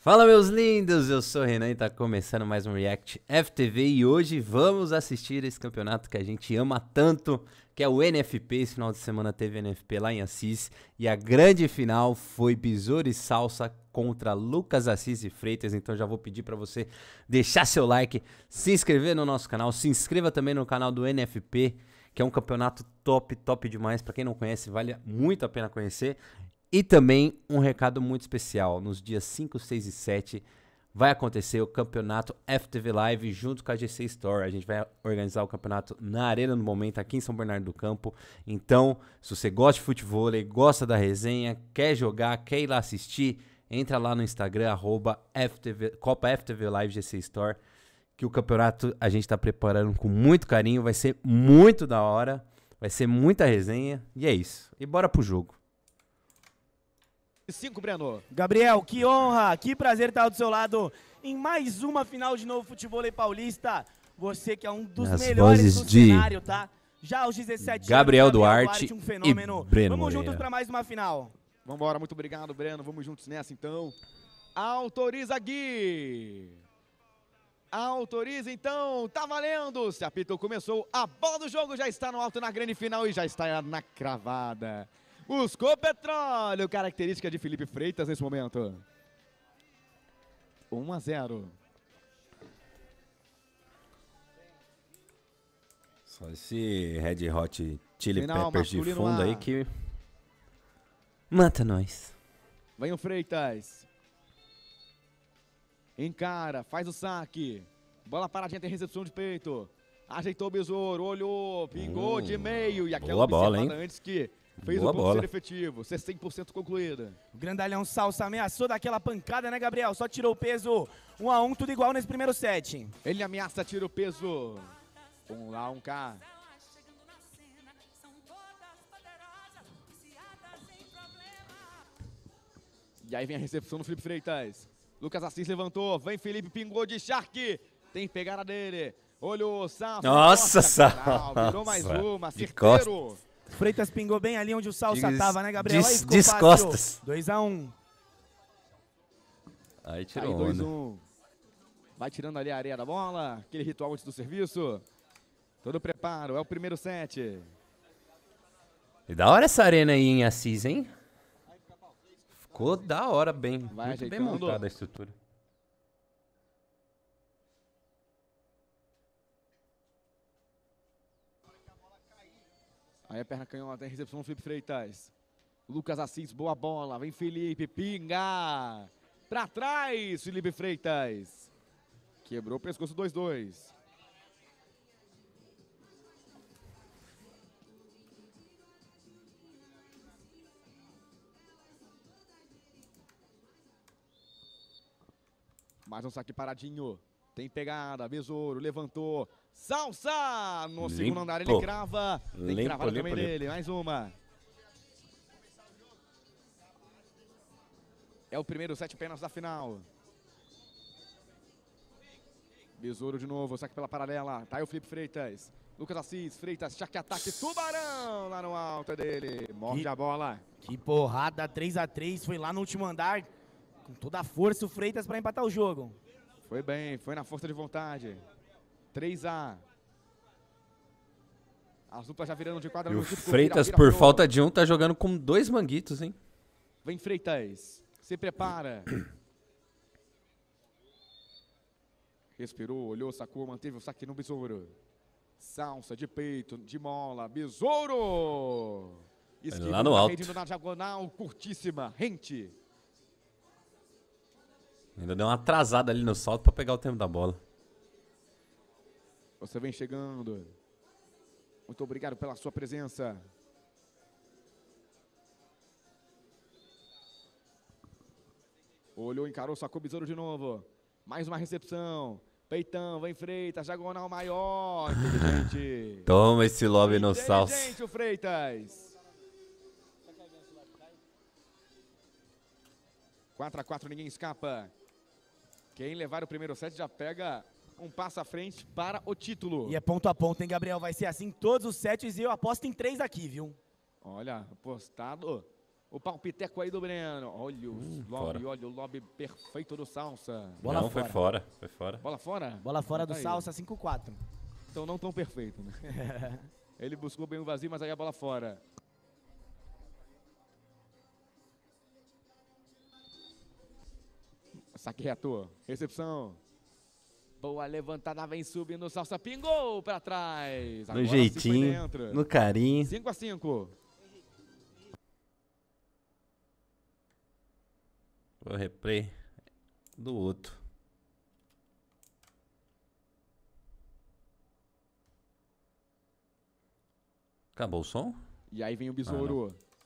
Fala meus lindos, eu sou o Renan e tá começando mais um React FTV e hoje vamos assistir esse campeonato que a gente ama tanto, que é o NFP. Esse final de semana teve NFP lá em Assis e a grande final foi Besouro e Salsa contra Lucas Assis e Freitas. Então já vou pedir para você deixar seu like, se inscrever no nosso canal, se inscreva também no canal do NFP, que é um campeonato top, top demais. Para quem não conhece, vale muito a pena conhecer. E também um recado muito especial: nos dias 5, 6 e 7 vai acontecer o campeonato FTV Live junto com a GC Store. A gente vai organizar o campeonato na Arena no Momento, aqui em São Bernardo do Campo. Então, se você gosta de futebol, gosta da resenha, quer jogar, quer ir lá assistir, entra lá no Instagram, arroba FTV, Copa FTV Live GC Store, que o campeonato a gente está preparando com muito carinho, vai ser muito da hora, vai ser muita resenha, e é isso. E bora pro jogo. 5, Breno. Gabriel, que honra, que prazer estar do seu lado em mais uma final de novo futebol paulista. Você que é um dos As melhores do de... cenário, tá? Já aos 17 Gabriel anos, Duarte, Duarte um fenômeno. e Breno Vamos Moreira. juntos para mais uma final. Vambora, muito obrigado, Breno. Vamos juntos nessa, então. Autoriza, Gui. Autoriza, então. Tá valendo. Se apito começou, a bola do jogo já está no alto na grande final e já está na cravada. Buscou Petróleo, característica de Felipe Freitas nesse momento. 1 a 0. Só esse Red Hot Chili Final, Peppers de fundo aí que mata nós. Vem o Freitas. Encara, faz o saque. Bola paradinha, tem recepção de peito. Ajeitou o besouro, olhou, pingou hum, de meio. E aquela bola, hein? antes que Fez Boa o gol ser efetivo, ser é 100% concluída. O grandalhão Salsa ameaçou daquela pancada, né, Gabriel? Só tirou o peso. 1 um a 1 um, tudo igual nesse primeiro set. Ele ameaça, tira o peso. 1 um lá, 1 cá. E aí vem a recepção do Felipe Freitas. Lucas Assis levantou, vem Felipe, pingou de Shark. Tem pegada dele. Olhou, Salsa. Nossa, Salsa. Virou mais uma, certeiro. Costa. Freitas pingou bem ali onde o Salsa Diz, tava, né, Gabriel? Diz, Aí descostas. 2x1. Um. Aí tirou Aí, dois, um. Vai tirando ali a areia da bola. Aquele ritual antes do serviço. Todo preparo. É o primeiro set. E da hora essa arena aí em Assis, hein? Ficou da hora bem. Vai Muito bem montada a estrutura. Aí a perna canhão tem recepção do Felipe Freitas. Lucas Assis, boa bola. Vem Felipe, pinga. Pra trás, Felipe Freitas. Quebrou o pescoço 2-2. Mais um saque paradinho. Tem pegada, Besouro, levantou. Salsa! No Limpo. segundo andar ele crava. Tem limpo, cravada limpo, também limpo. dele. Mais uma. É o primeiro sete penas da final. Besouro de novo, saque pela paralela. Tá aí o Felipe Freitas. Lucas Assis, Freitas, cheque ataque, Tubarão lá no alto é dele. Morde que, a bola. Que porrada, 3x3, foi lá no último andar. Com toda a força o Freitas para empatar o jogo. Foi bem, foi na força de vontade. 3 a As duplas já de quadra. E o Freitas, vira, vira, por falta de um, tá jogando com dois manguitos, hein? Vem, Freitas. Se prepara. Respirou, olhou, sacou, manteve o saque no besouro. Salsa de peito, de mola, besouro! Tá Esquivou, lá no alto. na diagonal, curtíssima, rente. Ainda deu uma atrasada ali no salto para pegar o tempo da bola. Você vem chegando. Muito obrigado pela sua presença. Olhou, encarou, sacou besouro de novo. Mais uma recepção. Peitão, vem Freitas, diagonal maior. Toma esse lobby no salso. Inteligente o Freitas. 4 a 4 ninguém escapa. Quem levar o primeiro set já pega um passo à frente para o título. E é ponto a ponto, hein, Gabriel? Vai ser assim todos os setes e eu aposto em três aqui, viu? Olha, apostado. O palpiteco aí do Breno. Olha o hum, lobby, fora. olha o lobby perfeito do Salsa. Bola não, fora. foi fora, foi fora. Bola fora? Bola fora então do tá aí. Salsa, 5-4. Então não tão perfeito, né? Ele buscou bem o vazio, mas aí a bola fora. Saque reto. Recepção. Boa levantada, vem subindo, salsa, pingou para trás. Agora no jeitinho, no carinho. 5 a 5. O replay do outro. Acabou o som? E aí vem o Besouro. Ah,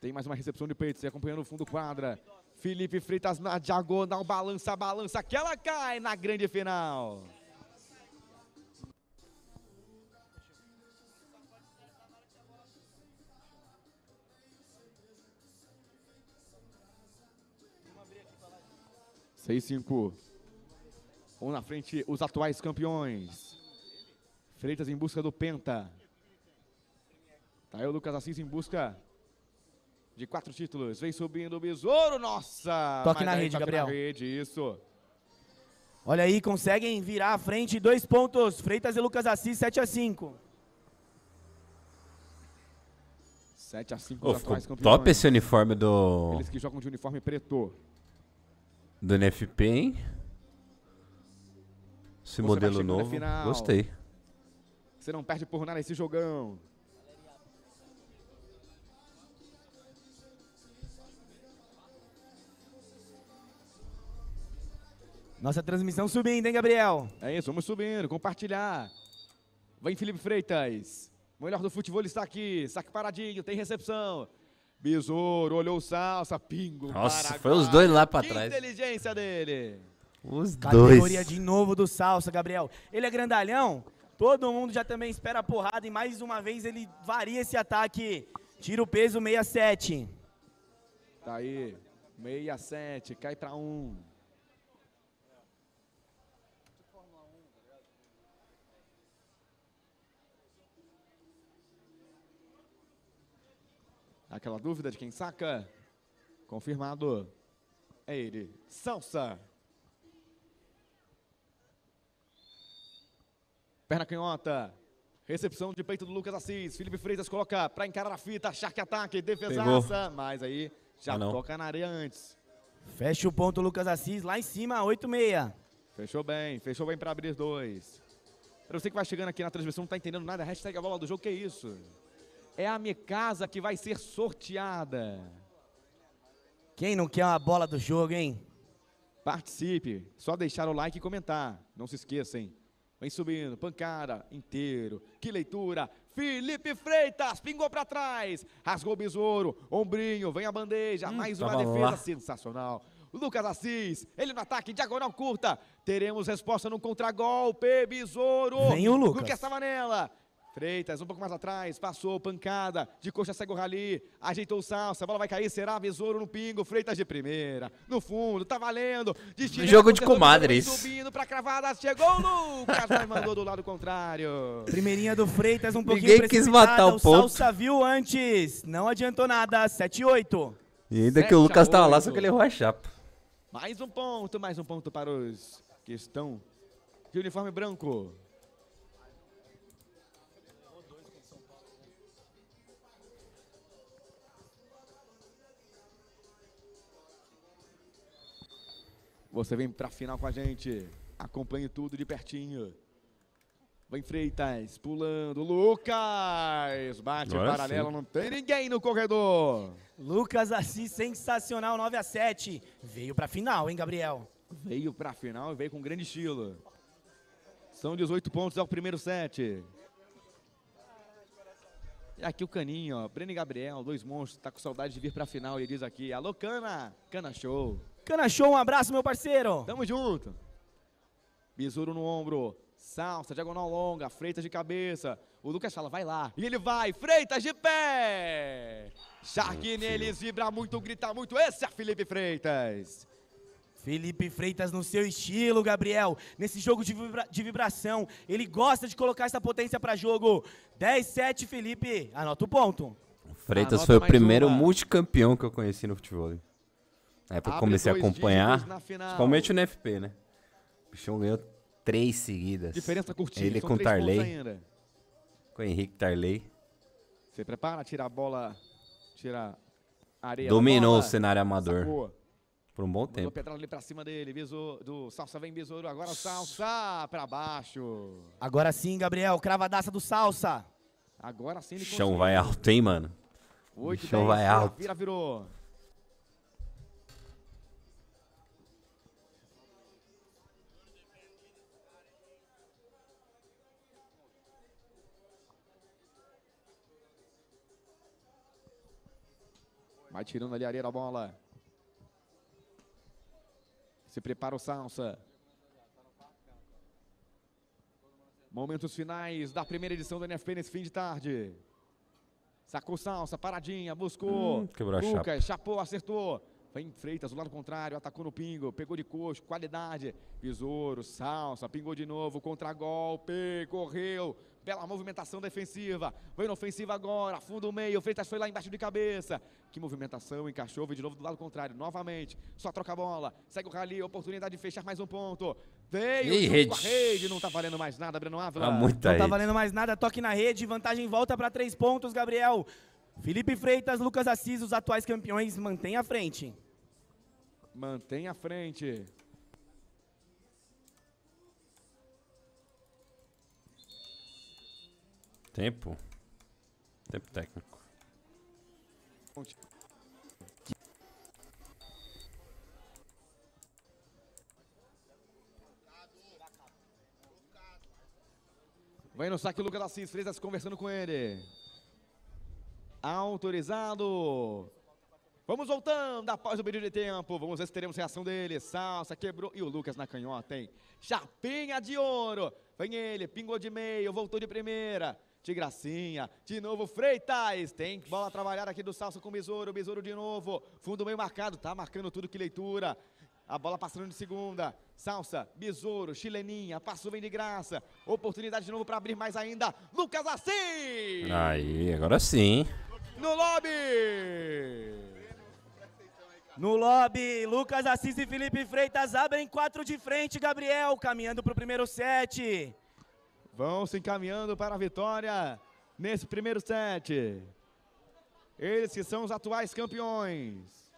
Tem mais uma recepção de peito, se acompanhando o fundo quadra. Felipe Freitas na diagonal, balança, balança, que ela cai na grande final. Seis, cinco. Um na frente, os atuais campeões. Freitas em busca do Penta. Tá aí o Lucas Assis em busca de quatro títulos. Vem subindo o Besouro, nossa! Toque na rede, Gabriel. Toque Na rede, isso. Olha aí, conseguem virar a frente, dois pontos. Freitas e Lucas Assis, 7 a 5. 7 a 5 oh, ficou campeões. top esse uniforme do... Eles que jogam de uniforme preto. Do NFP, hein? Esse Você modelo novo, gostei. Você não perde por nada esse jogão. Nossa transmissão subindo, hein, Gabriel? É isso, vamos subindo, compartilhar. Vem Felipe Freitas. melhor do futebol está aqui. Saque paradinho, tem recepção. Besouro, olhou o salsa, pingo. Nossa, Paraguai. foi os dois lá para trás. inteligência dele. Os Categoria dois. Categoria de novo do salsa, Gabriel. Ele é grandalhão? Todo mundo já também espera a porrada e mais uma vez ele varia esse ataque. Tira o peso 67. Tá aí. 67, cai para 1. Um. Aquela dúvida de quem saca? Confirmado. É ele, Salsa. Perna canhota. Recepção de peito do Lucas Assis. Felipe Freitas coloca para encarar a fita. Shark ataque, defesaça. Pegou. Mas aí já ah, toca na areia antes. Fecha o ponto, Lucas Assis. Lá em cima, 8-6. Fechou bem, fechou bem para abrir dois. Para você que vai chegando aqui na transmissão, não tá entendendo nada, hashtag a bola do jogo, que é isso? é a minha casa que vai ser sorteada. Quem não quer uma bola do jogo, hein? Participe, só deixar o like e comentar. Não se esqueçam. Vem subindo, pancada, inteiro. Que leitura! Felipe Freitas, pingou para trás, rasgou o besouro, ombrinho, vem a bandeja, hum, mais uma defesa lá. sensacional. Lucas Assis, ele no ataque, diagonal curta. Teremos resposta no contragolpe, besouro. Vem o Lucas. Lucas manela? Freitas, um pouco mais atrás, passou, pancada, de coxa segue o rali, ajeitou o salsa, a bola vai cair, será besouro no pingo, Freitas de primeira, no fundo, tá valendo, destino, jogo de comadres. Subindo pra cravada, chegou o Lucas, mas mandou do lado contrário. Primeirinha do Freitas, um pouquinho Ninguém quis matar o, o ponto. Salsa viu antes, não adiantou nada, 7 8. E ainda 7, que o Lucas tava tá lá, só que ele errou a chapa. Mais um ponto, mais um ponto para os que estão de uniforme branco. Você vem para a final com a gente. Acompanhe tudo de pertinho. Vem Freitas, pulando. Lucas! Bate Agora paralelo, sim. não tem ninguém no corredor. Lucas assim, sensacional, 9 a 7 Veio pra final, hein, Gabriel? Veio pra final e veio com grande estilo. São 18 pontos ao é primeiro set. E aqui o Caninho, ó. Breno e Gabriel, dois monstros, tá com saudade de vir pra final. E diz aqui, alô, Cana! Cana show! Cana Show, um abraço, meu parceiro. Tamo junto. Besouro no ombro. Salsa, diagonal longa, Freitas de cabeça. O Lucas fala, vai lá. E ele vai, Freitas de pé. Shark neles, vibra muito, grita muito. Esse é Felipe Freitas. Felipe Freitas no seu estilo, Gabriel. Nesse jogo de, vibra de vibração. Ele gosta de colocar essa potência para jogo. 10-7, Felipe. Anota o ponto. Freitas Anota ah, foi o primeiro uma. multicampeão que eu conheci no futebol. É época eu comecei a acompanhar, principalmente no FP, né? O bichão ganhou três seguidas. Diferença curtinha, Ele com Tarley. Com o Henrique Tarley. Você prepara, tira a bola, tira a areia. Dominou bola, o cenário amador. Sacou. Por um bom Mandou tempo. Pedrada ali pra cima dele, visou, do Salsa vem besouro, agora Salsa pra baixo. Agora sim, Gabriel, cravadaça do Salsa. Agora sim ele Chão conseguiu. vai alto, hein, mano? Oito, Chão vai alto. Vira, virou. Vai tirando ali a areia da bola. Se prepara o Salsa. Momentos finais da primeira edição do NFP nesse fim de tarde. Sacou Salsa, paradinha, buscou. Hum, Lucas, chapa. chapou, acertou. Vem Freitas do lado contrário, atacou no pingo, pegou de coxo, qualidade. Besouro, salsa, pingou de novo, contra-golpe, correu. Bela movimentação defensiva. Vem na ofensiva agora, fundo meio. Freitas foi lá embaixo de cabeça. Que movimentação, encaixou, vem de novo do lado contrário. Novamente, só troca a bola. Segue o rally, oportunidade de fechar mais um ponto. Veio, e rede. a rede, não tá valendo mais nada, Breno Ávila. Tá muita não rede. tá valendo mais nada, toque na rede, vantagem volta para três pontos, Gabriel. Felipe Freitas, Lucas Assis, os atuais campeões, mantém a frente. Mantém a frente. Tempo. Tempo técnico. Vem no saque o Lucas Assis, Freitas conversando com ele. Autorizado. Vamos voltando após o período de tempo. Vamos ver se teremos reação dele. Salsa quebrou. E o Lucas na canhota, hein? Chapinha de ouro. Vem ele, pingou de meio, voltou de primeira. De gracinha, de novo Freitas, tem bola trabalhada aqui do Salsa com o Besouro, Besouro de novo, fundo meio marcado, tá marcando tudo que leitura, a bola passando de segunda. Salsa, Besouro, Chileninha, passou bem de graça. Oportunidade de novo para abrir mais ainda. Lucas Assis! Aí, agora sim. No lobby! No lobby, Lucas Assis e Felipe Freitas abrem quatro de frente. Gabriel caminhando para o primeiro set. Vão se encaminhando para a vitória nesse primeiro set. Eles que são os atuais campeões.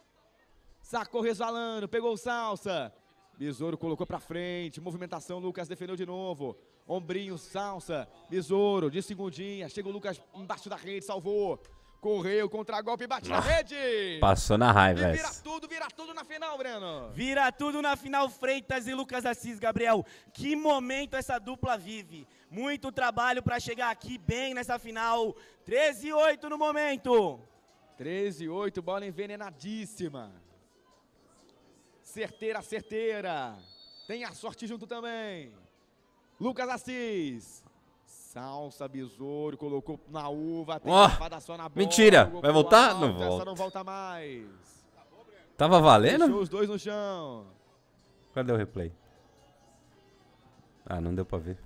Sacou resvalando, pegou salsa. Besouro colocou para frente, movimentação, Lucas defendeu de novo. Ombrinho, salsa, Besouro, de segundinha, chega o Lucas embaixo da rede, salvou. Correu contra golpe, bate na rede. Passou na raiva e vira essa. tudo, vira tudo na final, Breno. Vira tudo na final, Freitas e Lucas Assis, Gabriel. Que momento essa dupla vive. Muito trabalho para chegar aqui bem nessa final. 13 e 8 no momento. 13 e 8, bola envenenadíssima. Certeira, certeira. Tem a sorte junto também. Lucas Assis. Salsa, besouro, colocou na uva, tem oh, só na bola, Mentira! Vai voltar? não volta. não volta mais. Tava valendo? Deixou os dois no chão. Cadê o replay? Ah, não deu pra ver.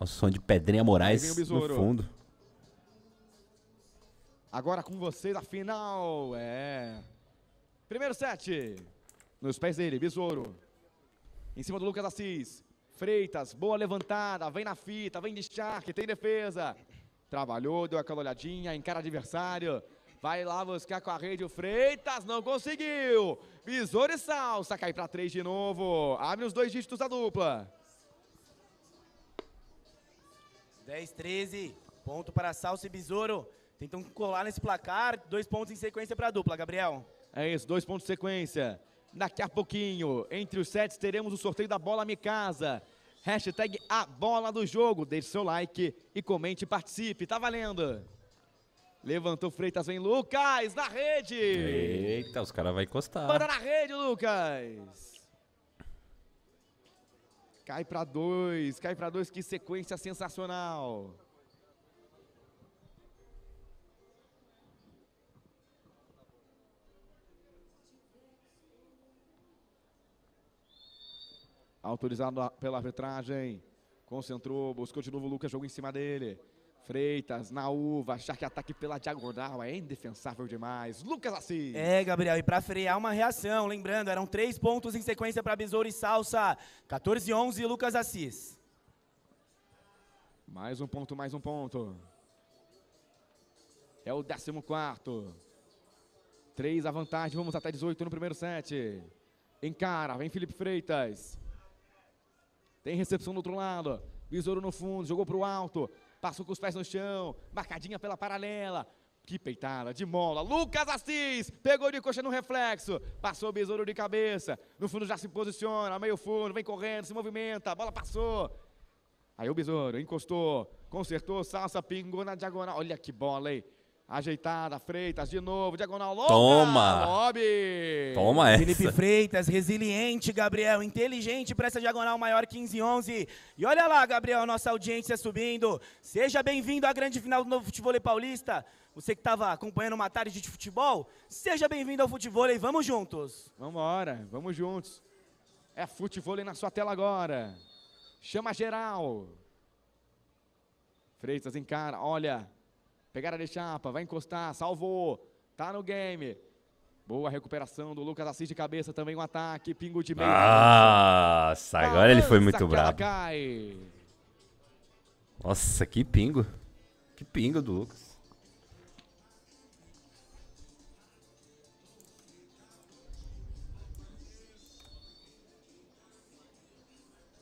O som de Pedrinha Moraes no fundo. Agora com vocês a final. É. Primeiro set. Nos pés dele, Besouro. Em cima do Lucas Assis. Freitas, boa levantada, vem na fita, vem de charque, tem defesa. Trabalhou, deu aquela olhadinha, encara adversário. Vai lá buscar com a rede o Freitas, não conseguiu. Besouro e Salsa, cai para três de novo. Abre os dois dígitos da dupla. 10, 13, ponto para Salsa e Besouro. Tentam colar nesse placar, dois pontos em sequência para a dupla, Gabriel. É isso, dois pontos de sequência. Daqui a pouquinho, entre os sets, teremos o sorteio da bola Mikasa. Hashtag a bola do jogo. Deixe seu like e comente e participe. Tá valendo. Levantou Freitas, vem Lucas na rede. Eita, os caras vão encostar. Manda na rede, Lucas. Cai para dois, cai para dois. Que sequência sensacional. autorizado pela arbitragem. Concentrou, buscou de novo o Lucas, jogou em cima dele. Freitas, na uva, achar que ataque pela diagonal é indefensável demais. Lucas Assis. É, Gabriel, e para frear uma reação, lembrando, eram três pontos em sequência para Besouro e Salsa. 14 11, Lucas Assis. Mais um ponto, mais um ponto. É o 14. Três a vantagem, vamos até 18 no primeiro set. Encara, vem Felipe Freitas. Tem recepção do outro lado. Besouro no fundo, jogou para o alto. Passou com os pés no chão. Marcadinha pela paralela. Que peitada, de mola. Lucas Assis pegou de coxa no reflexo. Passou o besouro de cabeça. No fundo já se posiciona, meio fundo, vem correndo, se movimenta. A bola passou. Aí o besouro encostou, consertou, salsa, pingou na diagonal. Olha que bola, hein? Ajeitada, Freitas de novo, diagonal longa. Toma! Lobby! Toma essa. Felipe Freitas, resiliente, Gabriel, inteligente para essa diagonal maior 15-11. E olha lá, Gabriel, nossa audiência subindo. Seja bem-vindo à grande final do novo futebol paulista. Você que estava acompanhando uma tarde de futebol, seja bem-vindo ao futebol e vamos juntos. Vamos embora, vamos juntos. É futebol na sua tela agora. Chama geral. Freitas encara, olha, Pegaram de chapa, vai encostar, salvou. Tá no game. Boa recuperação do Lucas Assis de cabeça, também um ataque, pingo de meio. Nossa, ah, agora ele foi muito brabo. Cai. Nossa, que pingo. Que pingo do Lucas.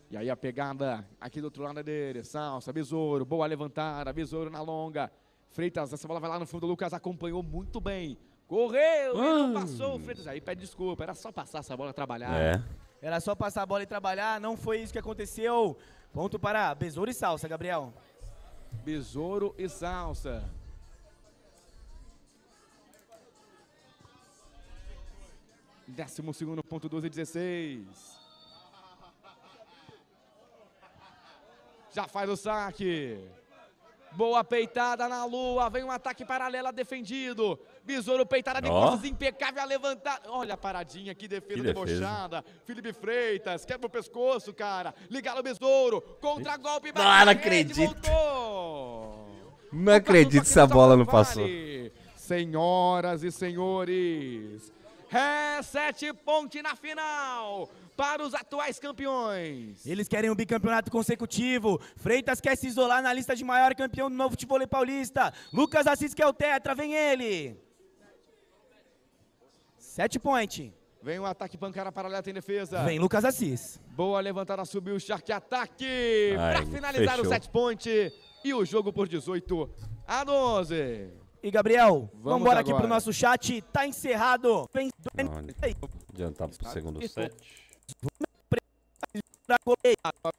E aí a pegada aqui do outro lado é dele, Salsa, Besouro, boa levantada, Besouro na longa. Freitas, essa bola vai lá no fundo, o Lucas acompanhou muito bem. Correu, ah. não passou o Freitas. Aí pede desculpa, era só passar essa bola e trabalhar. É. Era só passar a bola e trabalhar, não foi isso que aconteceu. Ponto para Besouro e Salsa, Gabriel. Besouro e Salsa. Décimo segundo ponto, 12 e 16. Já faz o saque. Boa peitada na lua, vem um ataque paralelo defendido. Besouro peitada de oh. costas impecável a levantar. Olha a paradinha, que defesa, que defesa. debochada. Felipe Freitas, quebra o pescoço, cara. Ligado o besouro, contra-golpe. Não, não acredito. Não acredito se a bola não passou. Senhoras e senhores, é sete ponte na final para os atuais campeões. Eles querem um bicampeonato consecutivo. Freitas quer se isolar na lista de maior campeão do novo futebol paulista. Lucas Assis quer o tetra, vem ele. Sete point. Vem um ataque pancada paralela tem defesa. Vem Lucas Assis. Boa levantada, subiu o Shark ataque para finalizar fechou. o set point e o jogo por 18 a 12. E Gabriel, vamos embora aqui pro nosso chat, tá encerrado. Vem... Adiantar pro segundo set. Ah, para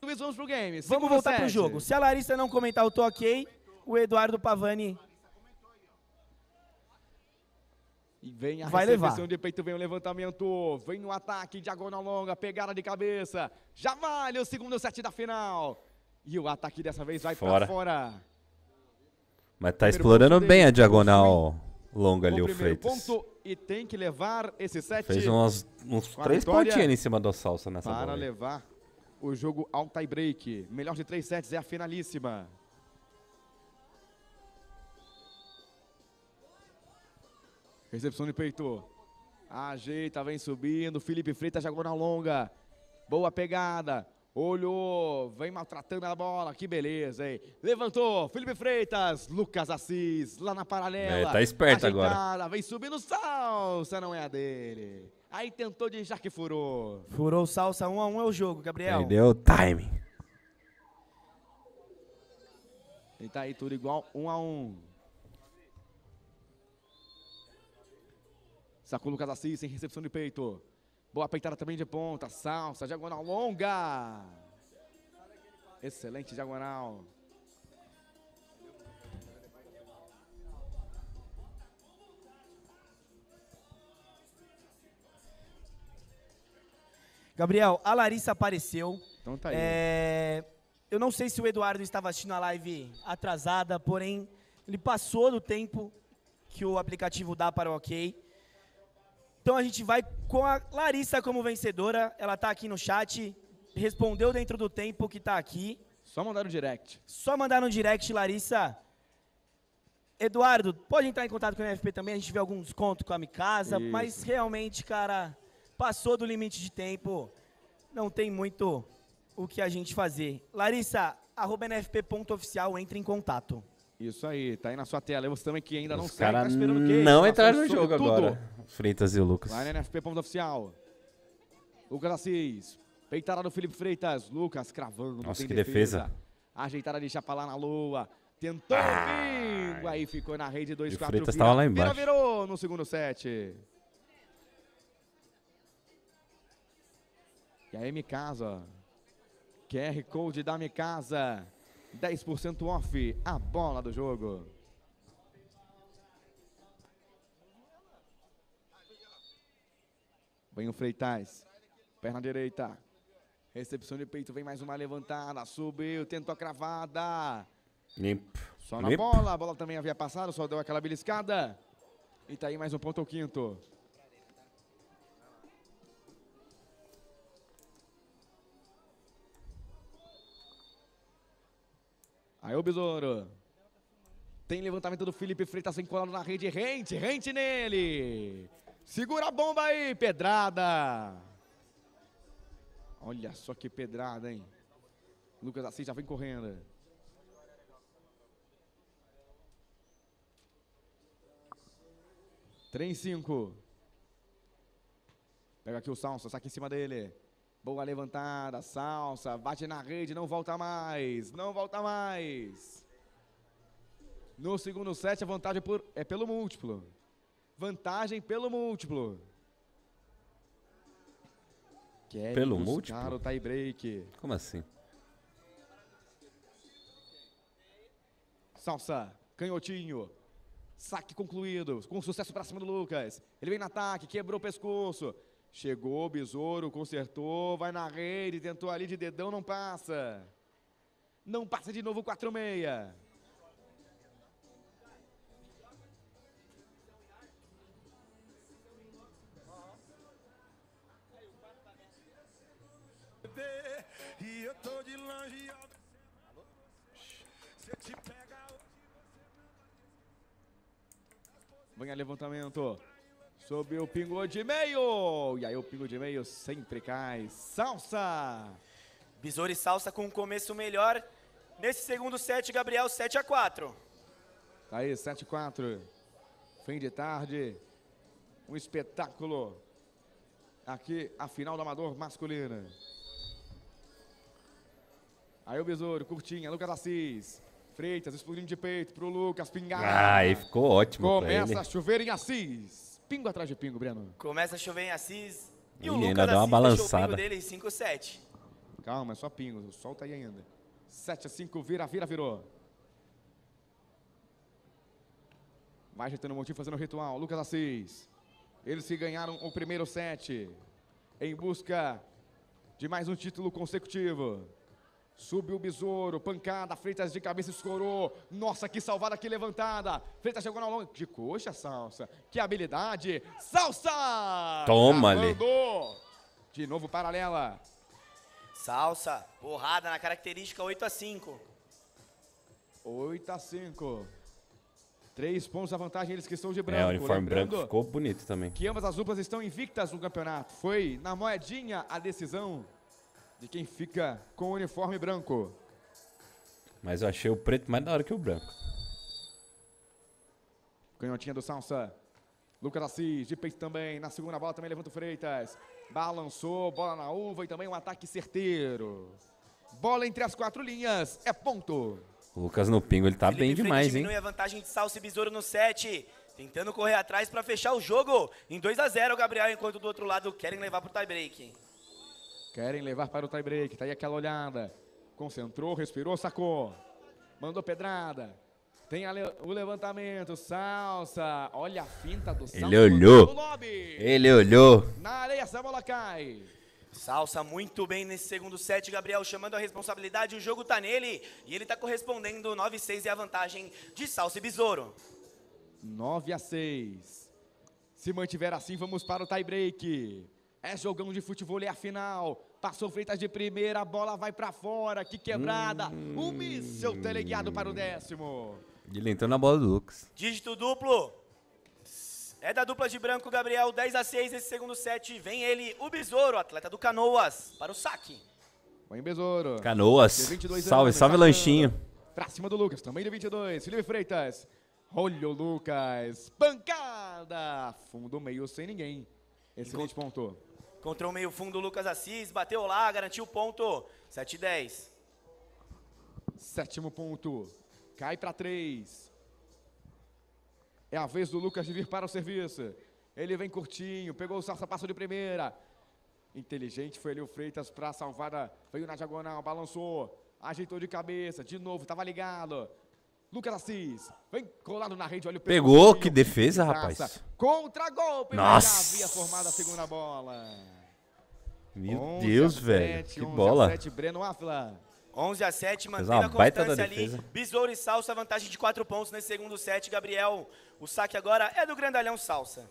vamos pro game. Vamos voltar pro jogo. Se a Larissa não comentar o ok. o Eduardo Pavani E vem a Vai recepção levar. de peito, vem o levantamento, vem no ataque, diagonal longa, pegada de cabeça. Já vale o segundo set da final. E o ataque dessa vez vai para Fora. fora. Mas tá explorando bem a diagonal. Longa ali o, Freitas. e tem que levar esse set. Fez umas, uns três pontinhos em cima da salsa nessa Para bola. levar o jogo ao tie break. Melhor de três sets é a finalíssima. Recepção de peito. Ajeita, vem subindo. Felipe Freitas jogou na longa. Boa pegada. Olhou, vem maltratando a bola, que beleza, hein? Levantou, Felipe Freitas, Lucas Assis, lá na paralela. É, tá esperto agora. Vem subindo, salsa, não é a dele. Aí tentou de já que furou. Furou salsa, um a um é o jogo, Gabriel. Perdeu o timing. Ele tá aí tudo igual, um a um. Sacou o Lucas Assis, sem recepção de peito. Boa peitada também de ponta. Salsa, diagonal longa. Excelente diagonal. Gabriel, a Larissa apareceu. Então tá aí. É... Eu não sei se o Eduardo estava assistindo a live atrasada, porém, ele passou do tempo que o aplicativo dá para o OK. Então a gente vai com a Larissa como vencedora. Ela está aqui no chat, respondeu dentro do tempo que está aqui. Só mandar no direct. Só mandar no direct, Larissa. Eduardo, pode entrar em contato com a NFP também, a gente vê algum desconto com a Mikasa, Isso. mas realmente, cara, passou do limite de tempo. Não tem muito o que a gente fazer. Larissa, arroba nfp.oficial, entre em contato. Isso aí, tá aí na sua tela. E você também que ainda Os não sabe, tá esperando o quê? Não tá entrar no jogo tudo. agora. Freitas e o Lucas. Vai na NFP, ponto oficial. Lucas Assis. Peitada do Felipe Freitas. Lucas cravando. Nossa, que defesa. defesa. Ajeitada de chapa lá na lua. Tentou o Aí ficou na rede 2-4. Freitas estava lá embaixo. Vira, virou no segundo set. E a Mikasa. QR Code da Mikasa. 10% off, a bola do jogo. Vem o Freitas, perna direita. Recepção de peito, vem mais uma levantada, subiu, tentou a cravada. Limpo. Só na bola, a bola também havia passado, só deu aquela beliscada. E tá aí mais um ponto ao quinto. Aí o Besouro. Tem levantamento do Felipe Freitas tá encolado na rede. Rente, rente nele. Segura a bomba aí, pedrada. Olha só que pedrada, hein? Lucas Assis já vem correndo. Três, cinco. Pega aqui o Salsa, aqui em cima dele. Boa levantada, salsa, bate na rede, não volta mais, não volta mais. No segundo set, a vantagem por, é pelo múltiplo. Vantagem pelo múltiplo. Quer pelo múltiplo? o tie break. Como assim? Salsa, canhotinho. Saque concluído, com sucesso para cima do Lucas. Ele vem no ataque, quebrou o pescoço. Chegou, o besouro, consertou, vai na rede, tentou ali de dedão, não passa. Não passa de novo, 4-6. E eu tô de longe Você te pega Vem levantamento sobre o Pingo de Meio. E aí o Pingo de Meio sempre cai. Salsa! Besouro e Salsa com um começo melhor. Nesse segundo set, Gabriel, 7 a 4 Tá aí, 7 a 4 Fim de tarde. Um espetáculo. Aqui, a final do Amador masculina. Aí o Besouro, curtinha, Lucas Assis. Freitas explodindo de peito pro Lucas, pingada. Ah, ficou ótimo Começa pra ele. a chover em Assis pingo atrás de pingo, Breno. Começa a chover em Assis. E Ele o Lucas ainda dá uma balançada. dele 7 Calma, é só pingo. Solta aí ainda. 7 a 5, vira, vira, virou. Vai ajeitando o Montinho fazendo o ritual. Lucas Assis. Eles que ganharam o primeiro set. Em busca de mais um título consecutivo. Subiu o besouro, pancada, Freitas de cabeça escorou. Nossa, que salvada, que levantada. Freitas chegou na longa. De coxa, Salsa. Que habilidade. Salsa! Toma ali. De novo, paralela. Salsa, porrada na característica 8 a 5. 8 a 5. Três pontos à vantagem, eles que estão de branco. É, o uniforme Lembrando branco ficou bonito também. Que ambas as duplas estão invictas no campeonato. Foi na moedinha a decisão de quem fica com o uniforme branco. Mas eu achei o preto mais da hora que o branco. Canhotinha do Salsa. Lucas Assis, de peito também. Na segunda bola também levanta o Freitas. Balançou, bola na uva e também um ataque certeiro. Bola entre as quatro linhas, é ponto. Lucas no pingo, ele tá Felipe bem demais, diminui hein? diminui a vantagem de Salsa e Besouro no set. Tentando correr atrás para fechar o jogo. Em 2 a 0 Gabriel, enquanto do outro lado querem levar pro tie break. Querem levar para o tie-break. Tá aí aquela olhada. Concentrou, respirou, sacou. Mandou pedrada. Tem le o levantamento, salsa. Olha a finta do salsa. Ele olhou. Ele olhou. Na areia, essa bola cai. Salsa muito bem nesse segundo set, Gabriel chamando a responsabilidade, o jogo tá nele e ele tá correspondendo 9 a 6 e é a vantagem de Salsa e Besouro. 9 a 6. Se mantiver assim, vamos para o tie break. É jogão de futebol, e é a final. Passou Freitas de primeira, a bola vai para fora, que quebrada. Hum. O um míssel teleguiado para o décimo. Ele entrou na bola do Lucas. Dígito duplo. É da dupla de branco, Gabriel. 10 a 6 nesse segundo set. Vem ele, o Besouro, atleta do Canoas, para o saque. O Besouro. Canoas. Salve, anos, salve Lanchinho. Pra cima do Lucas, também de 22. Felipe Freitas. Olha o Lucas. Pancada. Fundo meio sem ninguém. Excelente Enco... ponto. Contra o meio fundo, Lucas Assis, bateu lá, garantiu o ponto. 7 10. Sétimo ponto. Cai para 3. É a vez do Lucas de vir para o serviço. Ele vem curtinho, pegou o salsa, passou de primeira. Inteligente foi ali o Freitas para salvar. A... Veio na diagonal, balançou, ajeitou de cabeça, de novo, estava ligado. Lucas Assis. Vem colado na rede, olha o Pegou, que defesa, rapaz. Contra golpe. Nossa. Havia formado a segunda bola. Meu Deus, velho. Que bola. 7, Breno Afla. 11 a 7, mantendo a constância ali. Defesa. Besouro e Salsa, vantagem de 4 pontos nesse segundo set, Gabriel. O saque agora é do Grandalhão Salsa.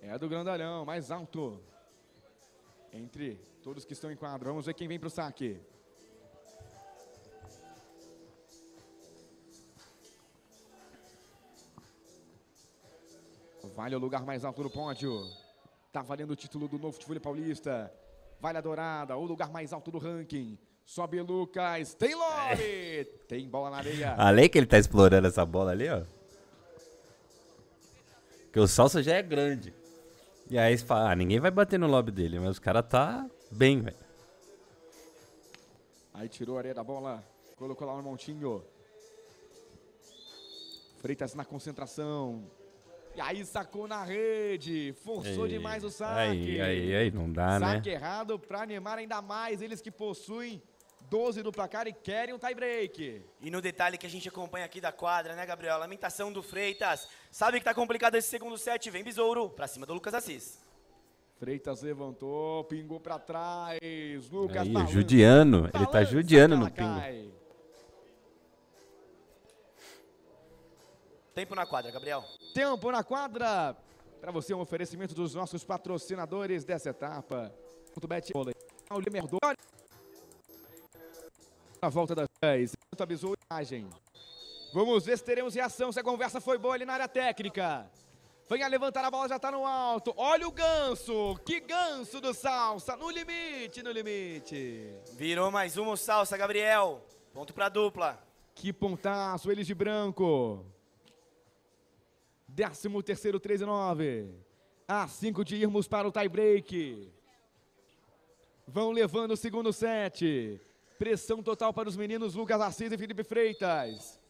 É do Grandalhão, mais alto. Entre todos que estão em quadro, vamos ver quem vem pro saque. Vale o lugar mais alto do pódio. Tá valendo o título do novo futebol paulista. Vale a dourada, o lugar mais alto do ranking. Sobe Lucas, tem lobby! É. Tem bola na areia. Além que ele tá explorando essa bola ali, ó. Porque o Salsa já é grande. E aí você fala, ah, ninguém vai bater no lobby dele, mas o cara tá bem, velho. Aí tirou a areia da bola, colocou lá no montinho. Freitas na concentração, e aí sacou na rede, forçou aí, demais o saque. Aí, aí, aí, não dá, saque né? Saque errado para animar ainda mais eles que possuem 12 no placar e querem um tie-break. E no detalhe que a gente acompanha aqui da quadra, né, Gabriel? Lamentação do Freitas. Sabe que tá complicado esse segundo set, vem Besouro pra cima do Lucas Assis. Freitas levantou, pingou pra trás, Lucas Aí, tá tá balança, judiano, balança, ele tá judiano no pingo. Tempo na quadra, Gabriel tempo na quadra. Para você, um oferecimento dos nossos patrocinadores dessa etapa. Ponto bet. Ah, o Limerdor. É na volta das 10. Muito a imagem. Vamos ver se teremos reação, se a conversa foi boa ali na área técnica. Vem a levantar a bola, já está no alto. Olha o ganso. Que ganso do Salsa. No limite, no limite. Virou mais uma o Salsa, Gabriel. Ponto para dupla. Que pontaço, eles de branco. Décimo terceiro, 13 9. A 5 de irmos para o tie-break. Vão levando o segundo set. Pressão total para os meninos Lucas Assis e Felipe Freitas.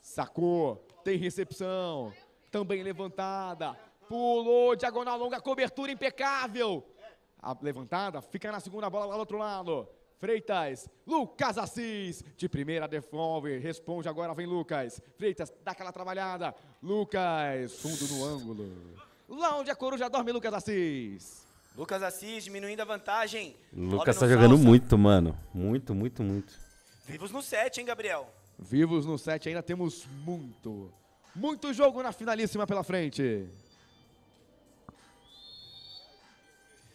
Sacou. Tem recepção. Também levantada. Pulou. Diagonal longa. Cobertura impecável. A levantada. Fica na segunda bola lá do outro lado. Freitas, Lucas Assis, de primeira devolve, responde agora, vem Lucas. Freitas, dá aquela trabalhada. Lucas, fundo no ângulo. Lá onde a é coruja dorme, Lucas Assis. Lucas Assis diminuindo a vantagem. Lucas tá jogando salsa. muito, mano. Muito, muito, muito. Vivos no set, hein, Gabriel? Vivos no set, ainda temos muito. Muito jogo na finalíssima pela frente.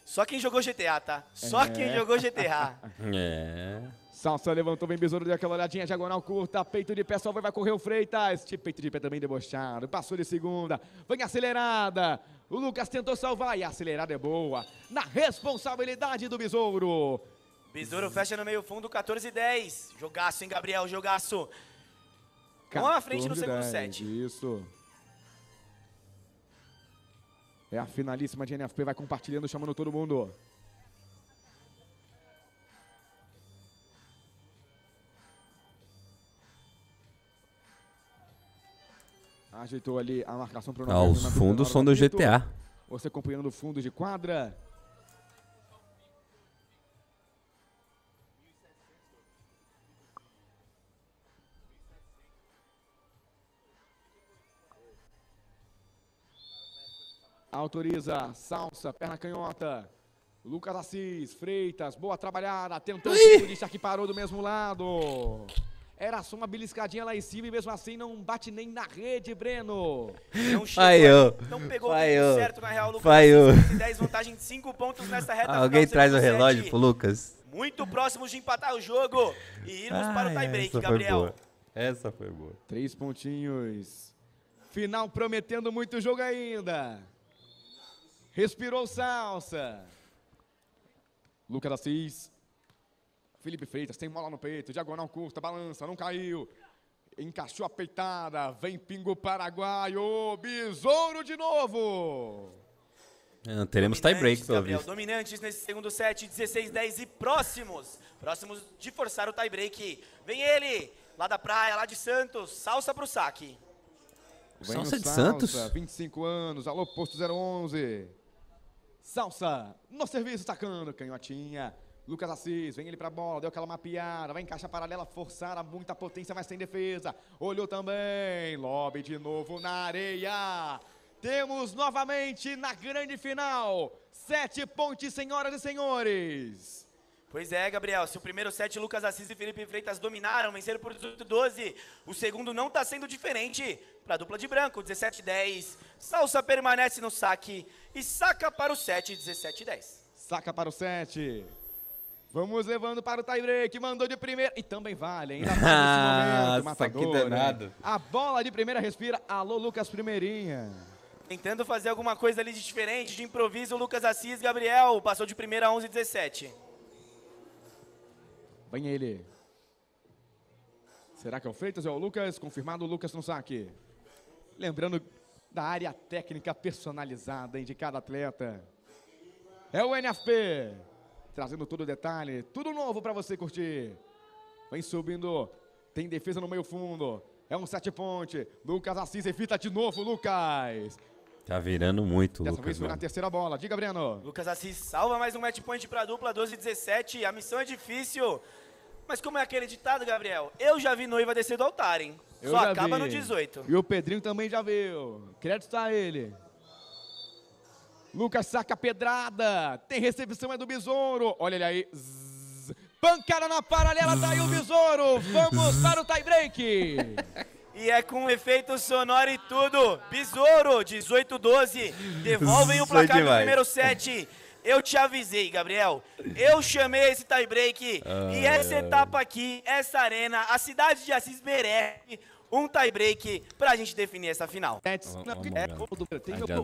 Só quem jogou GTA, tá? Só é. quem jogou GTA. É. Salsa levantou bem besouro, deu aquela olhadinha, diagonal curta, peito de pé, só vai, vai correr o Freitas. Tipo, peito de pé também debochado, passou de segunda, vem acelerada. O Lucas tentou salvar e a acelerada é boa. Na responsabilidade do besouro. Besouro fecha no meio fundo, 14 e 10. Jogaço, hein, Gabriel, jogaço. Vamos à frente no segundo 10, set. Isso. É a finalíssima de NFP, vai compartilhando, chamando todo mundo. Ajeitou ali a marcação para o Aos fundos são do GTA. Você acompanhando o fundo de quadra. Autoriza, salsa, perna canhota. Lucas Assis, Freitas, boa trabalhada. tentando o tipo que parou do mesmo lado. Era só uma beliscadinha lá em cima e mesmo assim não bate nem na rede, Breno. Não chegou, não pegou Faiou. certo na real, Lucas. 10 vantagem de 5 pontos nessa reta Alguém traz o relógio pro Lucas. Muito próximos de empatar o jogo e irmos Ai, para o ah, tie-break, Gabriel. Boa. Essa foi boa. Três pontinhos. Final prometendo muito jogo ainda. Respirou salsa. Lucas Assis. Felipe Freitas, tem mola no peito, diagonal curta, balança, não caiu. Encaixou a peitada, vem Pingo Paraguaio, besouro de novo. Não, é, teremos tiebreak, break pelo Gabriel, Dominantes nesse segundo set, 16, 10 e próximos. Próximos de forçar o tiebreak. break Vem ele, lá da praia, lá de Santos, salsa pro saque. Vem salsa de Santos? 25 anos, alô, posto 011. Salsa, no serviço, tacando, canhotinha. Lucas Assis, vem ele pra bola, deu aquela mapeada, vai encaixar paralela, forçada, muita potência, mas sem defesa. Olhou também, lobby de novo na areia. Temos novamente na grande final, sete pontes, senhoras e senhores. Pois é, Gabriel. Se o primeiro set Lucas Assis e Felipe Freitas dominaram, venceram por 18 12, o segundo não está sendo diferente para a dupla de branco, 17, 10. Salsa permanece no saque e saca para o 7, 17, 10. Saca para o 7. Vamos levando para o tie-break, mandou de primeira. E também vale, ainda vale nesse momento, Que danado. A bola de primeira respira. Alô, Lucas Primeirinha. Tentando fazer alguma coisa ali de diferente, de improviso, Lucas Assis, Gabriel, passou de primeira a 11 17. Vem ele. Será que é o Freitas é o Lucas? Confirmado o Lucas no saque. Lembrando da área técnica personalizada de cada atleta. É o NFP, trazendo todo o detalhe, tudo novo para você curtir. Vem subindo, tem defesa no meio fundo, é um sete ponte. Lucas Assis evita de novo, Lucas. Tá virando muito, Dessa Lucas. Dessa vez foi na terceira bola. Diga, Breno. Lucas Assis salva mais um match point pra dupla, 12 e 17. A missão é difícil. Mas como é aquele ditado, Gabriel? Eu já vi noiva descer do altar, hein? Eu Só acaba vi. no 18. E o Pedrinho também já veio. Crédito a ele. Lucas saca pedrada. Tem recepção, é do Besouro. Olha ele aí. Zzz. Pancada na paralela, tá aí o Besouro. Vamos para o tie-break. e é com efeito sonoro e tudo. Besouro, 18-12. Devolvem o placar do primeiro set. Eu te avisei, Gabriel. Eu chamei esse tie-break. Ah. E essa etapa aqui, essa arena, a cidade de Assis merece um tie-break pra gente definir essa final. É, é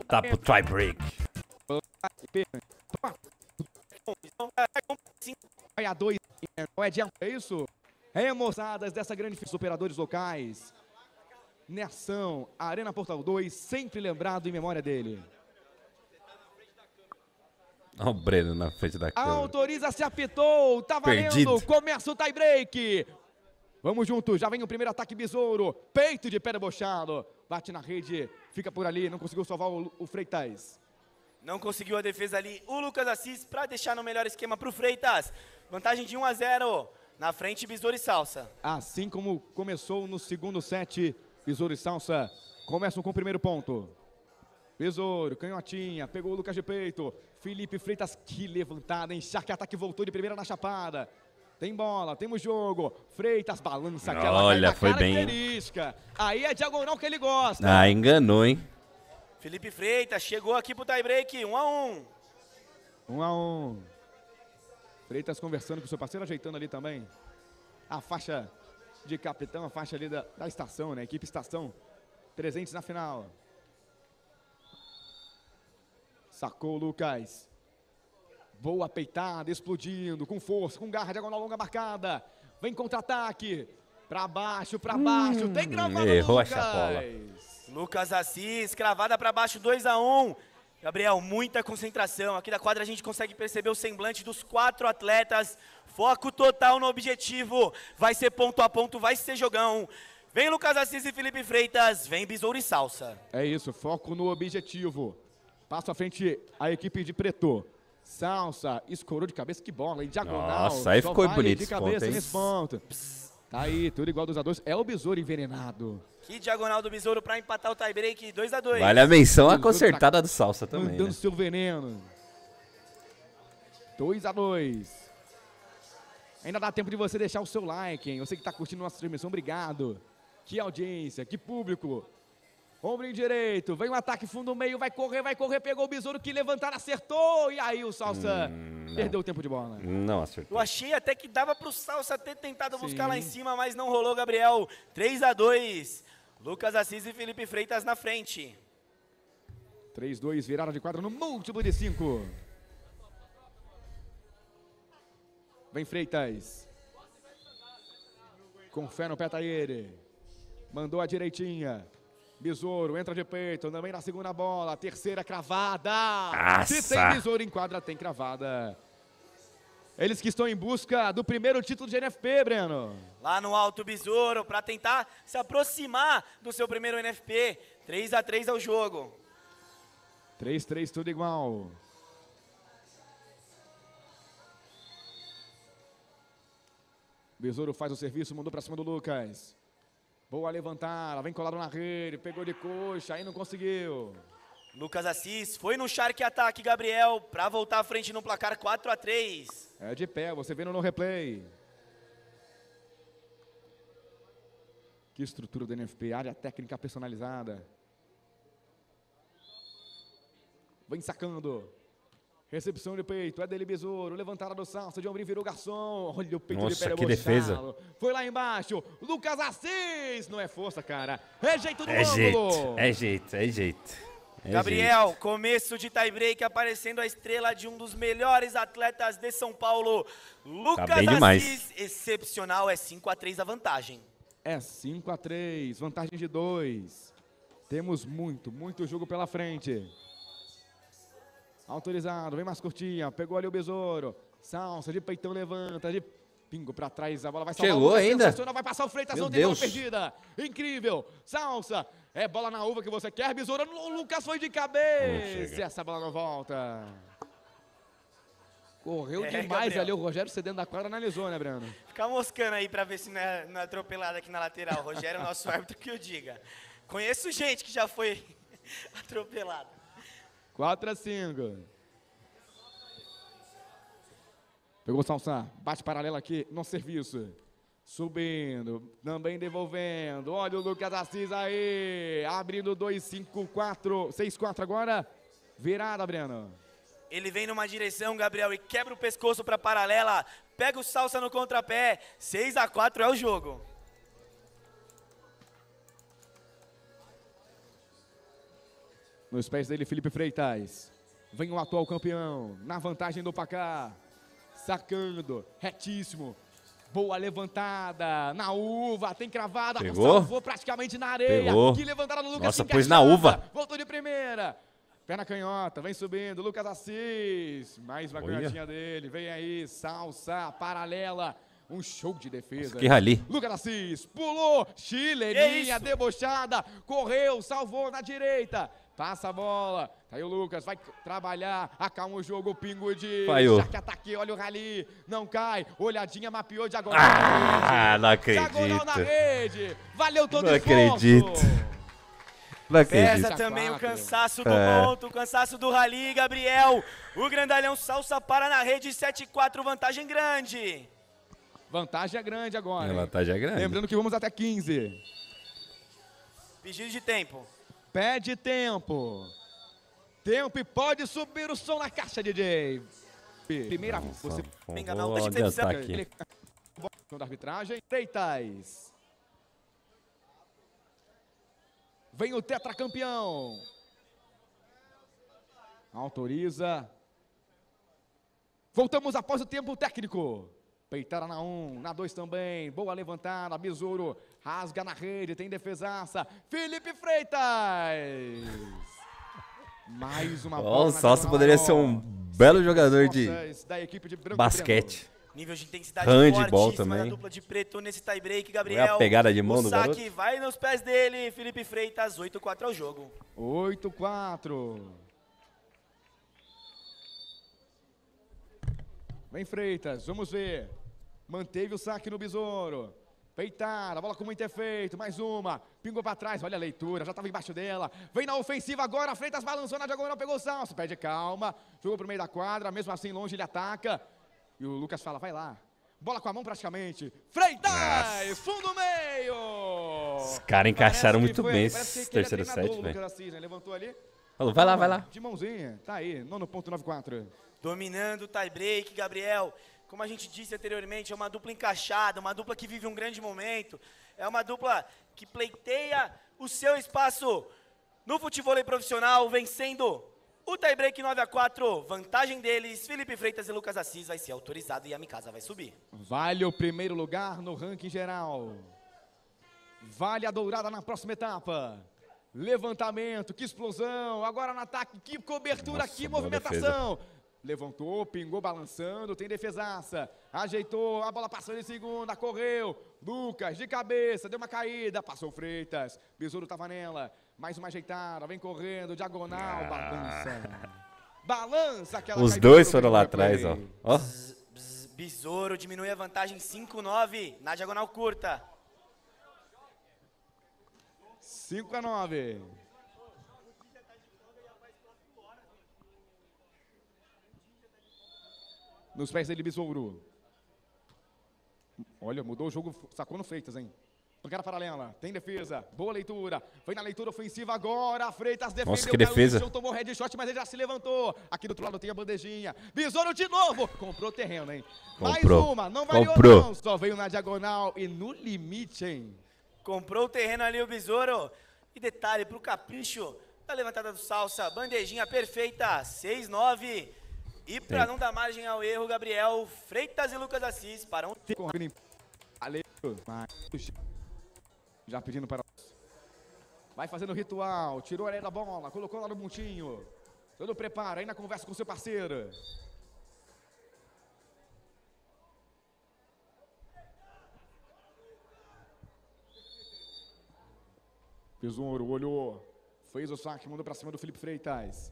tá pro tie-break. Vai a dois, não é adianta, é isso? É, moçadas, dessa grande os operadores locais. Nessão, Arena Portal 2, sempre lembrado em memória dele. Olha o Breno na frente da câmera. Autoriza, se apitou, tá valendo, Perdido. começa o tie break. Vamos juntos, já vem o primeiro ataque besouro, peito de pé debochado, bate na rede, fica por ali, não conseguiu salvar o, o Freitas. Não conseguiu a defesa ali, o Lucas Assis para deixar no melhor esquema pro Freitas. Vantagem de 1 a 0, na frente Besouro e Salsa. Assim como começou no segundo set, Besouro e Salsa começam com o primeiro ponto. Besouro, canhotinha, pegou o Lucas de peito. Felipe Freitas, que levantada, hein? Shark ataque voltou de primeira na chapada. Tem bola, temos jogo. Freitas balança aquela Olha, foi bem. Aí é diagonal que ele gosta. Ah, enganou, hein? Felipe Freitas chegou aqui pro tie-break, 1 um a 1. Um. 1 um a 1. Um. Freitas conversando com o seu parceiro, ajeitando ali também a faixa de capitão, a faixa ali da, da estação, né? Equipe estação presentes na final. Sacou Lucas. Boa peitada, explodindo, com força, com garra, diagonal longa marcada. Vem contra-ataque. Pra baixo, pra baixo. Hum, Tem gravada, Errou Lucas. Essa bola. Lucas Assis, cravada pra baixo, 2 a 1 um. Gabriel, muita concentração. Aqui da quadra a gente consegue perceber o semblante dos quatro atletas. Foco total no objetivo. Vai ser ponto a ponto, vai ser jogão. Vem Lucas Assis e Felipe Freitas, vem Besouro e Salsa. É isso, foco no objetivo. Passo à frente a equipe de Preto. Salsa, escorou de cabeça, que bola, em diagonal. Nossa, aí ficou bonito de cabeça, esse ponto. Tá aí, tudo igual 2x2. É o Besouro envenenado. Que diagonal do Besouro pra empatar o tiebreak, 2 2x2. Vale a menção a consertada tá do Salsa também, Mandando né? seu veneno. 2x2. Ainda dá tempo de você deixar o seu like, hein? Você que tá curtindo nossa transmissão, obrigado. Que audiência, que público. Ombro direito, vem um ataque fundo meio, vai correr, vai correr, pegou o besouro que levantar, acertou. E aí o Salsa hum, perdeu o tempo de bola. Não acertou. Eu achei até que dava pro Salsa ter tentado Sim. buscar lá em cima, mas não rolou, Gabriel. 3 a 2 Lucas Assis e Felipe Freitas na frente. 3, 2, virada de quadra no múltiplo de 5. Vem Freitas. Com fé no pé tá ele. Mandou a direitinha. Besouro entra de peito, também na segunda bola, terceira cravada. Nossa. Se tem besouro em quadra, tem cravada. Eles que estão em busca do primeiro título de NFP, Breno. Lá no Alto Besouro, para tentar se aproximar do seu primeiro NFP. 3 a 3 o jogo. 3 3 tudo igual. Besouro faz o serviço, mandou para cima do Lucas. Boa levantada, vem colado na rede, pegou de coxa, aí não conseguiu. Lucas Assis foi no Shark Ataque, Gabriel, para voltar à frente no placar 4 a 3 É de pé, você vendo no replay. Que estrutura do NFP, área técnica personalizada. Vem sacando. Recepção de peito, é dele Besouro, levantada do salto, de ombrinho virou garçom. Olha o peito Nossa, de Pere que defesa. Foi lá embaixo, Lucas Assis, não é força, cara. É jeito do é ângulo. Jeito, é jeito, é jeito. É Gabriel, jeito. começo de tie-break aparecendo a estrela de um dos melhores atletas de São Paulo, Lucas tá Assis, excepcional, é 5 a 3 a vantagem. É 5 a 3, vantagem de 2. Temos muito, muito jogo pela frente. Autorizado, vem mais curtinha. Pegou ali o besouro. Salsa de peitão, levanta. De pingo pra trás. A bola vai salvar. Chegou ainda. Vai passar o Freitas. não tá Deus. tem bola perdida. Incrível. Salsa. É bola na uva que você quer. Besouro. O Lucas foi de cabeça. Essa bola não volta. Correu é, demais Gabriel. ali, o Rogério cedendo da quadra analisou, né, Breno? Fica moscando aí pra ver se não é, não é atropelado aqui na lateral. Rogério é o nosso árbitro que eu diga. Conheço gente que já foi atropelado. 4 a 5. Pegou o Salsa. Bate paralela aqui no serviço. Subindo, também devolvendo. Olha o Lucas Assis aí. Abrindo 2, 5, 4, 6, 4 agora. Virada, Breno. Ele vem numa direção, Gabriel, e quebra o pescoço para paralela. Pega o Salsa no contrapé. 6 a 4 é o jogo. Nos pés dele, Felipe Freitas. Vem o atual campeão. Na vantagem do Pacá. Sacando. Retíssimo. Boa levantada. Na uva. Tem cravada. Pegou. Salvou praticamente na areia. Pegou. Que levantada do Lucas. Nossa, pôs na uva. Voltou de primeira. Perna canhota, vem subindo, Lucas Assis. Mais uma canhotinha dele, vem aí, salsa, paralela. Um show de defesa. Nossa, que rali. Lucas Assis pulou, chileninha é debochada, correu, salvou na direita. Passa a bola. Caiu tá o Lucas, vai trabalhar. Acalma o jogo, o pingo de. que ataque, olha o Rally. Não cai. Olhadinha, mapeou agora. Ah, não acredito. Diagonal na rede. Valeu todo não Acredito. Não acredito. Pesa também o cansaço do é. o cansaço do Rally, Gabriel. O grandalhão salsa para na rede, 7-4, vantagem grande. Vantagem é grande agora. É, vantagem é grande. Lembrando que vamos até 15. Pedido de tempo. Pede tempo. Tempo e pode subir o som na caixa, DJ. Primeira, Nossa, você pega não, deixa que aqui. da arbitragem, Freitas. Vem o tetracampeão. Autoriza. Voltamos após o tempo técnico. Peitara na 1, um, na 2 também. Boa levantada, Besouro rasga na rede, tem defesaça. Felipe Freitas! Mais uma bola. Oh, o Salsa poderia ser um belo jogador de, de basquete. Nível de intensidade Handball também. dupla de preto nesse tie-break, Gabriel. É a pegada de mão o do saque garoto. vai nos pés dele. Felipe Freitas, 8-4 ao jogo. 8-4. Vem Freitas, vamos ver. Manteve o saque no Besouro. Peitar, a bola com muito efeito, mais uma, pingou para trás, olha a leitura, já estava embaixo dela, vem na ofensiva agora, Freitas balançou na diagonal, pegou o salso, pede calma, jogou para o meio da quadra, mesmo assim longe ele ataca, e o Lucas fala, vai lá, bola com a mão praticamente, Freitas, Nossa. fundo meio! Os caras encaixaram muito foi, bem esse terceiro set, velho. Né, levantou ali. Falou, vai lá, vai lá. De mãozinha, tá aí, 9.94. Dominando o tie break, Gabriel, como a gente disse anteriormente, é uma dupla encaixada, uma dupla que vive um grande momento, é uma dupla que pleiteia o seu espaço no futebol profissional, vencendo o tie-break 9 a 4 vantagem deles, Felipe Freitas e Lucas Assis vai ser autorizado e a Mikasa vai subir. Vale o primeiro lugar no ranking geral. Vale a dourada na próxima etapa. Levantamento, que explosão. Agora no ataque, que cobertura, Nossa, que movimentação. Defesa levantou, pingou balançando, tem defesaça, ajeitou, a bola passou em segunda, correu, Lucas de cabeça, deu uma caída, passou Freitas, Besouro tava nela, mais uma ajeitada, vem correndo, diagonal, ah. balança. Balança aquela Os dois foram lá atrás, ó. ó. Besouro diminui a vantagem 5-9 na diagonal curta. 5 a 9. nos pés dele Besouro. Olha, mudou o jogo, sacou no Freitas, hein? Pancada paralela, tem defesa, boa leitura. Foi na leitura ofensiva agora, Freitas defendeu. Nossa, que defesa. Chão, tomou headshot, mas ele já se levantou. Aqui do outro lado tem a bandejinha. Besouro de novo, comprou o terreno, hein? Comprou. Mais uma, não variou comprou. não, só veio na diagonal e no limite, hein? Comprou o terreno ali o Besouro. E detalhe, pro capricho da tá levantada do Salsa, bandejinha perfeita, 6-9. E para não dar margem ao erro, Gabriel Freitas e Lucas Assis para um... Já pedindo para... Vai fazendo o ritual, tirou a areia da bola, colocou lá no montinho. Todo preparo, ainda conversa com seu parceiro. Besouro, olhou, fez o saque, mandou para cima do Felipe Freitas.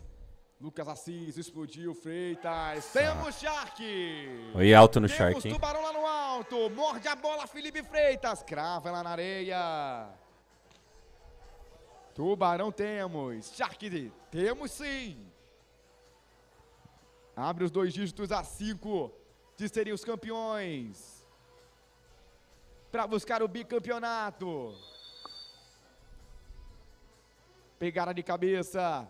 Lucas Assis explodiu, Freitas. Temos Shark. Oi, alto no Temos Shark. Temos Tubarão lá no alto. Morde a bola, Felipe Freitas. Crava lá na areia. Tubarão temos. Shark temos sim. Abre os dois dígitos a cinco, que seriam os campeões. Para buscar o bicampeonato. Pegada de cabeça.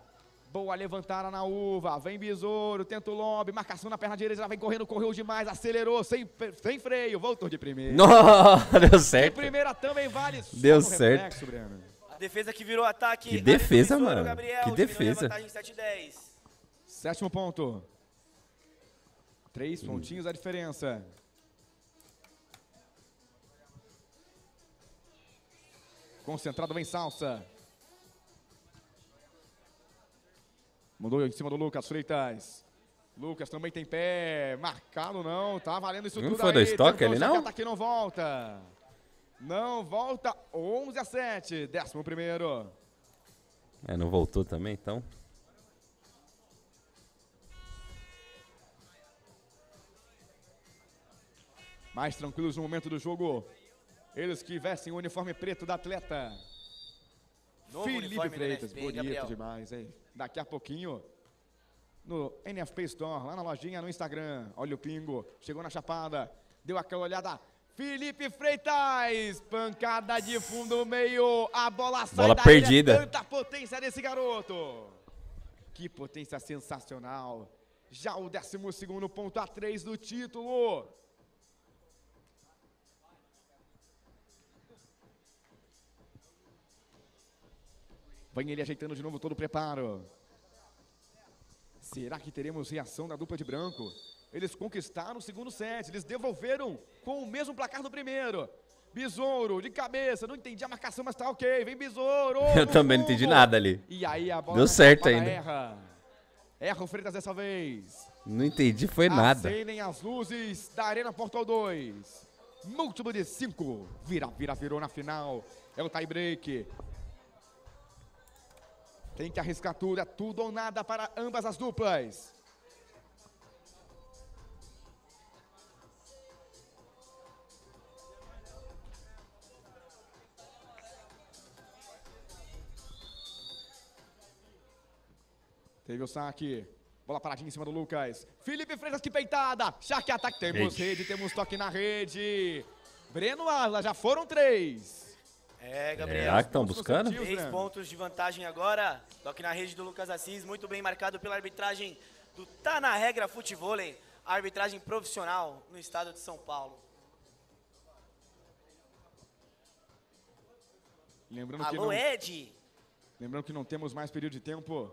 Boa, levantaram na uva. Vem besouro, tenta o lobby, Marcação na perna direita. Ela vem correndo, correu demais. Acelerou, sem, sem freio. Voltou de primeira. Nossa, deu certo. De primeira também vale. Deu certo. Reflexo, a defesa que virou ataque. Que defesa, besouro, mano. Gabriel, que defesa. Sétimo ponto. Três hum. pontinhos a diferença. Concentrado, vem Salsa. Mandou em cima do Lucas Freitas. Lucas também tem pé marcado, não. Tá valendo isso não tudo foi aí. Estoque, ele não? Ataque, tá não volta. Não volta. 11 a 7. Décimo primeiro. É, não voltou também, então. Mais tranquilos no momento do jogo. Eles que vestem o uniforme preto da atleta. Novo Felipe Freitas, bonito demais, hein? daqui a pouquinho no NFP Store, lá na lojinha, no Instagram. Olha o pingo, chegou na chapada, deu aquela olhada. Felipe Freitas, pancada de fundo meio, a bola sai bola é perdida. Ilha, tanta potência desse garoto. Que potência sensacional. Já o 12 segundo ponto a 3 do título. Vem ele ajeitando de novo todo o preparo. Será que teremos reação da dupla de branco? Eles conquistaram o segundo set, eles devolveram com o mesmo placar do primeiro. Besouro, de cabeça, não entendi a marcação, mas tá ok, vem Besouro. Eu também não entendi nada ali. E aí a bola, Deu certo a bola ainda. Erra. erra o Freitas dessa vez. Não entendi, foi nada. Acendem as luzes da Arena Portal 2. Múltiplo de 5. Vira, vira, virou na final. É o tie break. Tem que arriscar tudo, é tudo ou nada para ambas as duplas. Teve o saque. Bola paradinha em cima do Lucas. Felipe Freitas, que peitada. que ataque. Temos rede, temos toque na rede. Breno Arla, já foram três. É, Gabriel. Será é, que estão buscando? Três é. pontos de vantagem agora. Toque na rede do Lucas Assis, muito bem marcado pela arbitragem do Tá Na Regra Futevôlei, arbitragem profissional no estado de São Paulo. Lembrando Alô, não... Ed! Lembrando que não temos mais período de tempo.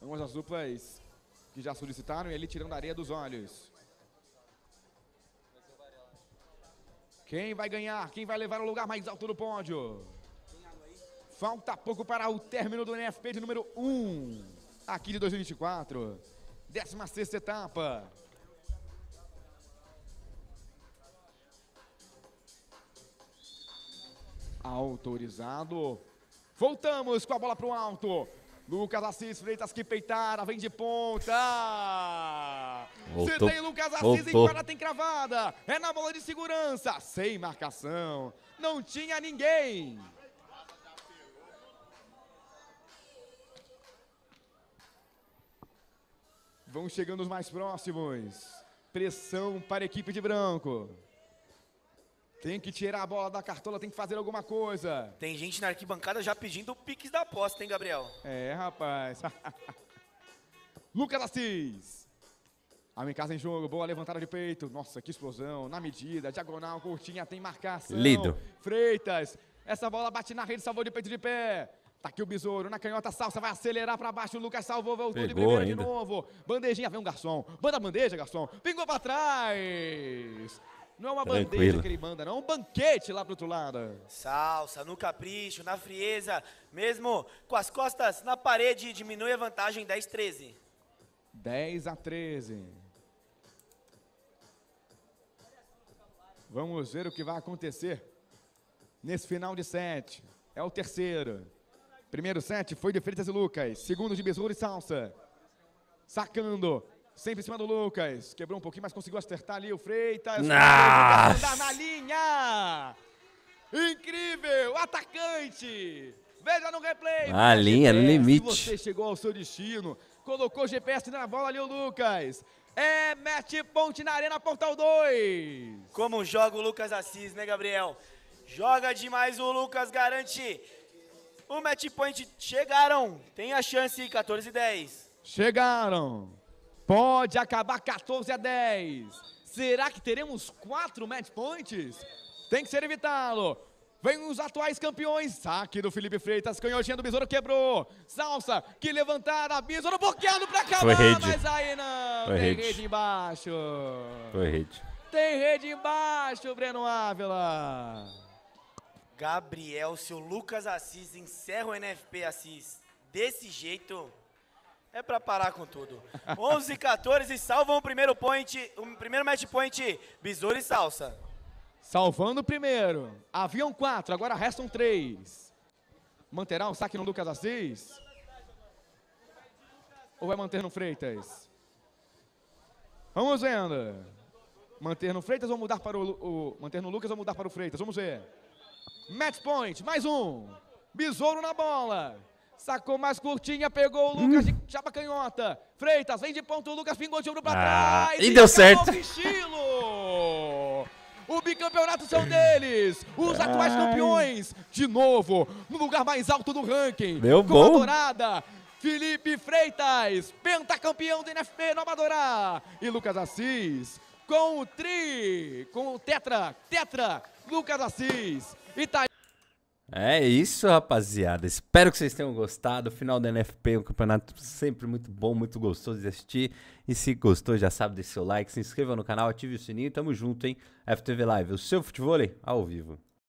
Vamos às duplas que já solicitaram e ele tirando a areia dos olhos. Quem vai ganhar? Quem vai levar o lugar mais alto do pódio? Falta pouco para o término do NFP de número 1, aqui de 2024. 16 etapa. Autorizado. Voltamos com a bola para o alto. Lucas Assis Freitas que peitara, vem de ponta. Voltou. Se tem Lucas Assis, Voltou. enquadra, tem cravada. É na bola de segurança, sem marcação. Não tinha ninguém. Vão chegando os mais próximos. Pressão para a equipe de branco. Tem que tirar a bola da cartola, tem que fazer alguma coisa. Tem gente na arquibancada já pedindo o pix da aposta, hein, Gabriel? É, rapaz. Lucas Assis. A casa em jogo, boa levantada de peito. Nossa, que explosão. Na medida, diagonal, curtinha, tem marcação. Lido. Freitas. Essa bola bate na rede, salvou de peito de pé. Tá aqui o Besouro, na canhota, salsa, vai acelerar pra baixo, o Lucas salvou, voltou Pegou de primeira ainda. de novo. Bandejinha, vem um garçom, banda bandeja, garçom, pingou pra trás. Não é uma bandeja que ele manda, não. É um banquete lá pro outro lado. Salsa, no capricho, na frieza. Mesmo com as costas na parede, diminui a vantagem 10, 13. 10 a 13. Vamos ver o que vai acontecer nesse final de sete. É o terceiro. Primeiro set foi de Freitas e Lucas. Segundo de Besouro e Salsa. Sacando. Sempre em cima do Lucas. Quebrou um pouquinho, mas conseguiu acertar ali o Freitas. Nossa. Na linha. Incrível. Atacante. Veja no replay. A linha, no limite. Você chegou ao seu destino. Colocou o GPS na bola ali o Lucas. É mete ponte na Arena Portal 2. Como joga o Lucas Assis, né, Gabriel? Joga demais o Lucas, garante o match point. Chegaram, tem a chance, 14 e 10. Chegaram. Pode acabar 14 a 10. Será que teremos quatro match points? Tem que ser evitado. Vem os atuais campeões. Saque do Felipe Freitas. Canhotinha do Besouro quebrou. Salsa que levantada. Besouro bloqueado pra acabar. Foi rede. Mas aí não. Foi Tem rede. rede embaixo. Foi rede. Tem rede embaixo, Breno Ávila. Gabriel, se o Lucas Assis encerra o NFP Assis desse jeito, é para parar com tudo. 11 14 e salvam o primeiro point, o primeiro match point, Besouro e Salsa. Salvando o primeiro. Haviam quatro, agora restam três. Manterá um saque no Lucas Assis? Ou vai manter no Freitas? Vamos vendo. Manter no Freitas ou mudar para o, o manter no Lucas ou mudar para o Freitas? Vamos ver. Match point, mais um. Besouro na bola. Sacou mais curtinha, pegou o Lucas hum. de chapa canhota. Freitas, vem de ponto, o Lucas pingou de ombro pra ah, trás. E, deu certo. O bicampeonato são deles. Os Ai. atuais campeões. De novo, no lugar mais alto do ranking. Meu com bom. Dourada. Felipe Freitas, pentacampeão do NFP Nova Dorá. E Lucas Assis com o tri, com o tetra, tetra, Lucas Assis. E tá é isso, rapaziada. Espero que vocês tenham gostado. Final da NFP, um campeonato sempre muito bom, muito gostoso de assistir. E se gostou, já sabe, deixe seu like, se inscreva no canal, ative o sininho. Tamo junto, hein? FTV Live, o seu futebol ao vivo.